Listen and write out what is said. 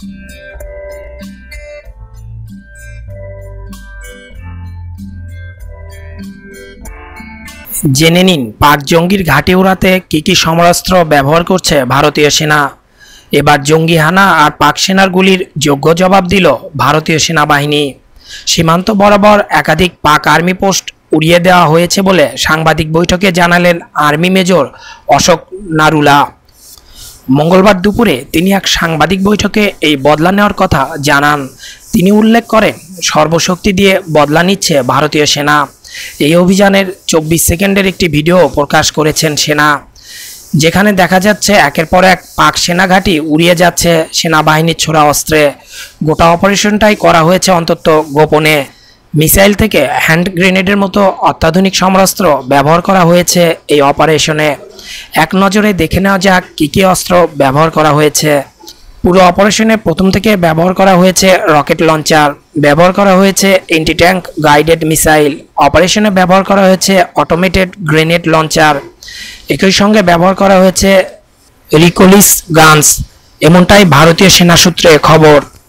জেনে নিন পাক জঙ্গির ঘাটে ওড়াতে কী কী সমরাস্ত্র ব্যবহার করছে ভারতীয় সেনা এবার জঙ্গি হানা আর পাক সেনার গুলির যোগ্য জবাব দিল ভারতীয় সেনাবাহিনী সীমান্ত বরাবর একাধিক পাক আর্মি পোস্ট উড়িয়ে দেওয়া হয়েছে বলে সাংবাদিক বৈঠকে জানালেন আর্মি মেজর অশোক নারুলা মঙ্গলবার দুপুরে তিনি এক সাংবাদিক বৈঠকে এই বদলা নেওয়ার কথা জানান তিনি উল্লেখ করেন সর্বশক্তি দিয়ে বদলা নিচ্ছে ভারতীয় সেনা এই অভিযানের চব্বিশ সেকেন্ডের একটি ভিডিও প্রকাশ করেছেন সেনা যেখানে দেখা যাচ্ছে একের পর এক পাক সেনা ঘাঁটি উড়িয়ে যাচ্ছে সেনাবাহিনীর ছোড়া অস্ত্রে গোটা অপারেশনটাই করা হয়েছে অন্তত গোপনে মিসাইল থেকে হ্যান্ড গ্রেনেডের মতো অত্যাধুনিক সমরাস্ত্র ব্যবহার করা হয়েছে এই অপারেশনে এক নজরে দেখে নেওয়া যাক কী কী অস্ত্র ব্যবহার করা হয়েছে পুরো অপারেশনে প্রথম থেকে ব্যবহার করা হয়েছে রকেট লঞ্চার ব্যবহার করা হয়েছে এন্টি ট্যাঙ্ক গাইডেড মিসাইল অপারেশনে ব্যবহার করা হয়েছে অটোমেটেড গ্রেনেড লঞ্চার একই সঙ্গে ব্যবহার করা হয়েছে রিকোলিস গানস এমনটাই ভারতীয় সেনা সূত্রে খবর